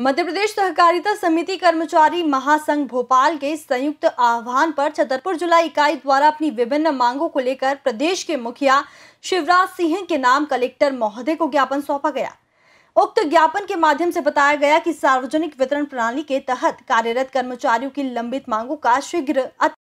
मध्य प्रदेश सहकारिता समिति कर्मचारी महासंघ भोपाल के संयुक्त आह्वान पर छतरपुर जिला इकाई द्वारा अपनी विभिन्न मांगों को लेकर प्रदेश के मुखिया शिवराज सिंह के नाम कलेक्टर महोदय को ज्ञापन सौंपा गया उक्त ज्ञापन के माध्यम से बताया गया कि सार्वजनिक वितरण प्रणाली के तहत कार्यरत कर्मचारियों की लंबित मांगों का शीघ्र